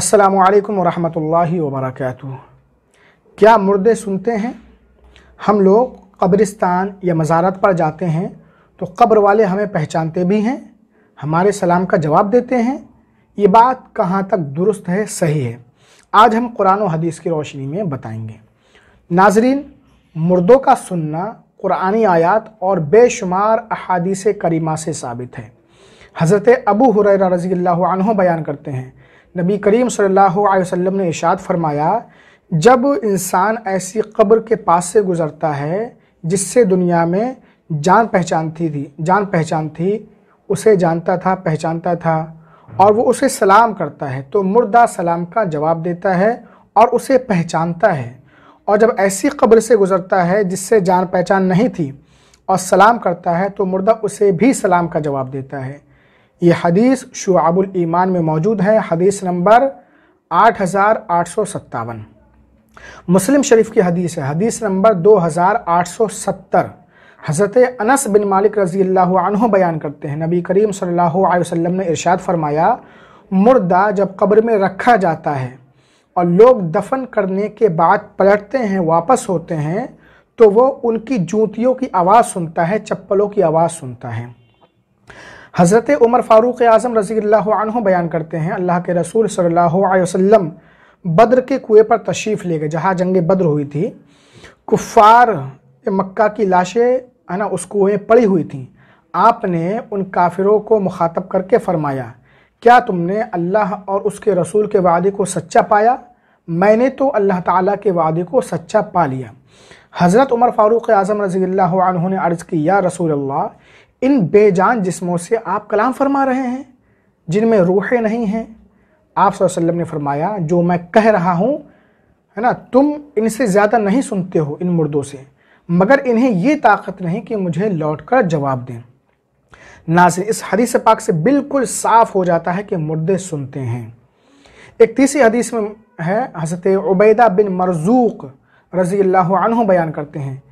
अस्सलाम वालेकुम वरहमतुल्लाहि वबरकatuह क्या मुर्दे सुनते हैं हम लोग कब्रिस्तान या मज़ारत पर जाते हैं तो कब्र वाले हमें पहचानते भी हैं हमारे सलाम का जवाब देते हैं ये बात कहाँ तक दुरुस्त है सही है आज हम कुरान और हदीस की रोशनी में बताएंगे नाजरीन मुर्दों का सुनना कुरानी आयात और बेशुमार अहादीस करीमा से साबित है हज़रत अबू हुरैरा रज़ी अल्लाह बयान करते हैं नबी करीम सल्लल्लाहु अलैहि वसल्लम ने इशाद फरमाया जब इंसान ऐसी कब्र के पास से गुज़रता है जिससे दुनिया में जान पहचानती थी जान पहचान थी उसे जानता था पहचानता था और वो उसे सलाम करता है तो मुर्दा सलाम का जवाब देता है और उसे पहचानता है और जब ऐसी कब्र से गुज़रता है जिससे जान पहचान नहीं थी और सलाम करता है तो मुर्दा उसे भी सलाम का जवाब देता है ये हदीस शुआबुल ईमान में मौजूद है हदीस नंबर आठ हज़ार आठ सौ सत्तावन मुस्लिम शरीफ की हदीस है हदीस नंबर दो हज़ार आठ सौ सत्तर हज़रत अनस बिन मालिक रज़ी अल्लाह बयान करते हैं नबी करीम सल्लल्लाहु अलैहि वसल्लम ने इरशाद फरमाया मुर्दा जब कब्र में रखा जाता है और लोग दफन करने के बाद पलटते हैं वापस होते हैं तो वो उनकी जूतियों की आवाज़ सुनता है चप्पलों की आवाज़ सुनता है हज़रत उमर फ़ारूक़ आज़म रज़ी बयान करते हैं अल्लाह के रसूल सल्लल्लाहु बद्र के कुएं पर तशरीफ़ ले गए जहाँ जंग बद्र हुई थी कुफ़ार मक्का की लाशें है ना उस कुएँ पड़ी हुई थी आपने उन काफिरों को मुखातब करके फ़रमाया क्या तुमने अल्लाह और उसके रसूल के वादे को सच्चा पाया मैंने तो अल्लाह ताला के वादे को सच्चा पा लिया हज़रत उमर फ़ारूक़ आज़म रज़ी ने अर्ज़ की या रसूल अल्लाह इन बेजान जिस्मों से आप कलाम फरमा रहे हैं जिनमें रूहें नहीं हैं आप वसल्लम ने फरमाया जो मैं कह रहा हूँ है ना तुम इनसे ज़्यादा नहीं सुनते हो इन मुर्दों से मगर इन्हें ये ताकत नहीं कि मुझे लौट कर जवाब दें नाजिर इस हदीस पाक से बिल्कुल साफ हो जाता है कि मुर्दे सुनते हैं एक तीसरी हदीस में है हजरत उबैदा बिन मरजूक रज़ी अल्लाह बयान करते हैं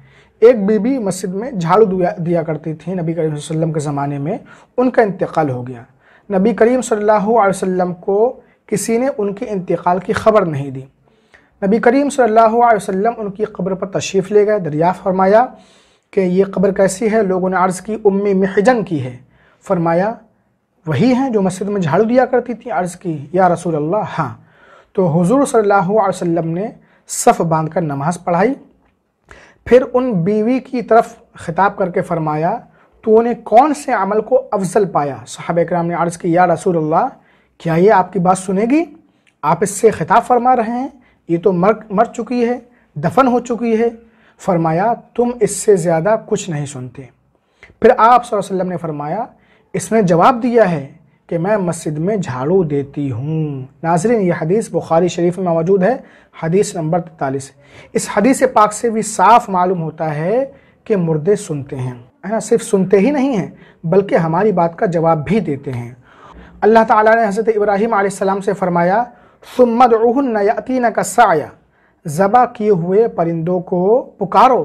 एक बीबी मस्जिद में झाड़ू दिया करती थी नबी करीम वसल्लम के ज़माने में उनका इंतकाल हो गया नबी करीम सल्लल्लाहु अलैहि वसल्लम को किसी ने उनके इंतकाल की खबर नहीं दी नबी करीम सल्लल्लाहु अलैहि वसल्लम उनकी कब्र पर तशरीफ़ ले गए दरिया फरमाया कि ये कब्र कैसी है लोगों ने अर्ज़ की उम्मी महजन की है फरमाया वही हैं जो मस्जिद में झाड़ू दिया करती थी अर्ज़ की या रसूल अल्लाह हाँ तो हुजूर सल्लल्लाहु अलैहि वसल्लम ने सफ़ बांध कर नमाज़ पढ़ाई फिर उन बीवी की तरफ खिताब करके फरमाया तो उन्हें कौन से अमल को अफजल पाया साहब कराम ने अर्ज़ की या रसूल अल्लाह क्या ये आपकी बात सुनेगी आप इससे खिताब फरमा रहे हैं ये तो मर मर चुकी है दफन हो चुकी है फरमाया तुम इससे ज़्यादा कुछ नहीं सुनते फिर आप वसल्लम ने फरमाया इसने जवाब दिया है कि मैं मस्जिद में झाड़ू देती हूँ नाजरीन ये हदीस बुखारी शरीफ में मौजूद है हदीस नंबर तैतालीस इस हदीस पाक से भी साफ मालूम होता है कि मुर्दे सुनते हैं है ना सिर्फ सुनते ही नहीं हैं बल्कि हमारी बात का जवाब भी देते हैं अल्लाह ताला ने हज़रत इब्राहिम आसमाम से फ़रमाया सुमद नयातीन का साया ज़बा किए हुए परिंदों को पुकारो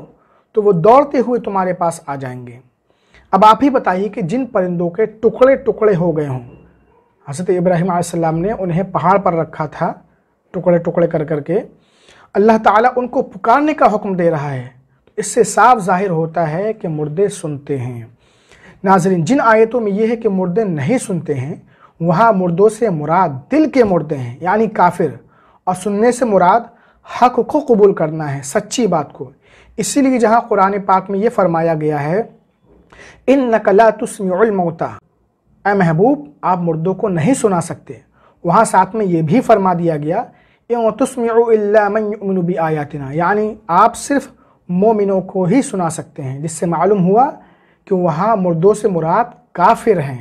तो वो दौड़ते हुए तुम्हारे पास आ जाएंगे अब आप ही बताइए कि जिन परिंदों के टुकड़े टुकड़े हो गए हों हज़रत इब्राहिम आसमाम ने उन्हें पहाड़ पर रखा था टुकड़े टुकड़े कर कर के अल्लाह ताला उनको पुकारने का हुक्म दे रहा है इससे साफ जाहिर होता है कि मुर्दे सुनते हैं नाजरीन जिन आयतों में यह है कि मुर्दे नहीं सुनते हैं वहाँ मुर्दों से मुराद दिल के मुर्दे हैं यानी काफिर और सुनने से मुराद हक को कबूल करना है सच्ची बात को इसीलिए जहाँ कुरान पाक में ये फरमाया गया है इन नकला तुस्मता ए महबूब आप मुर्दों को नहीं सुना सकते वहाँ साथ में ये भी फरमा दिया गया तुस्मबी आयातना यानी आप सिर्फ मोमिनों को ही सुना सकते हैं जिससे मालूम हुआ कि वहाँ मुर्दों से मुराद काफिर हैं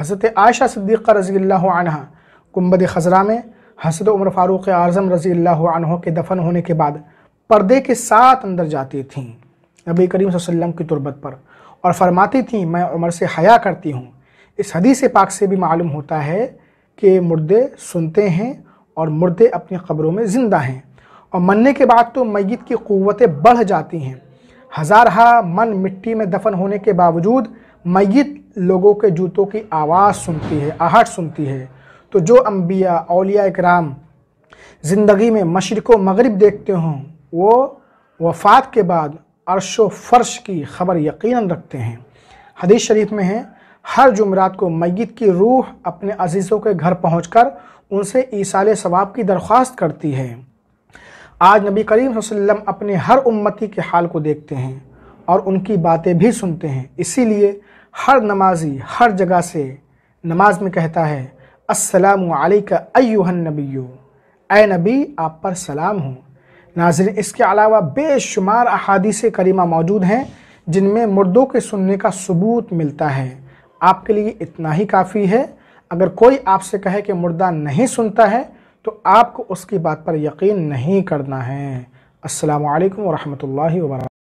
हज़रत आयशा सद्दीक़ा रज़ी अनहा गुम्बद खजरा में हज़रत उम्र फ़ारूक़ आज़म रज़ी अल्लाह के दफन होने के बाद पर्दे के साथ अंदर जाती थीं नबी करीम वसल्लम की तुरबत पर और फरमाती थी मैं उमर से हया करती हूँ इस हदीस पाक से भी मालूम होता है कि मुर्दे सुनते हैं और मुर्दे अपनी ख़बरों में ज़िंदा हैं और मरने के बाद तो मैत की क़वतें बढ़ जाती हैं हज़ारहा मन मिट्टी में दफन होने के बावजूद मैत लोगों के जूतों की आवाज़ सुनती है आहट सुनती है तो जो अम्बिया अलिया इकराम ज़िंदगी में मशरक़ मगरब देखते हों वो वफात के बाद अरशो फ़र्श की खबर यकीन रखते हैं हदीस शरीफ में है हर जुमरात को मैत की रूह अपने अजीज़ों के घर पहुँच कर उनसे ईसाल सवाब की दरख्वास्त करती है आज नबी करीम वसम अपने हर उम्मती के हाल को देखते हैं और उनकी बातें भी सुनते हैं इसीलिए हर नमाजी हर जगह से नमाज में कहता है असलम आलिक अयुहन नबी ए नबी आप पर सलाम हूँ नाज़िर इसके अलावा बेशुमार अहादीस करीमा मौजूद हैं जिनमें मुर्दों के सुनने का सबूत मिलता है आपके लिए इतना ही काफ़ी है अगर कोई आपसे कहे कि मुर्दा नहीं सुनता है तो आपको उसकी बात पर यकीन नहीं करना है असलकम वरहमल वर्क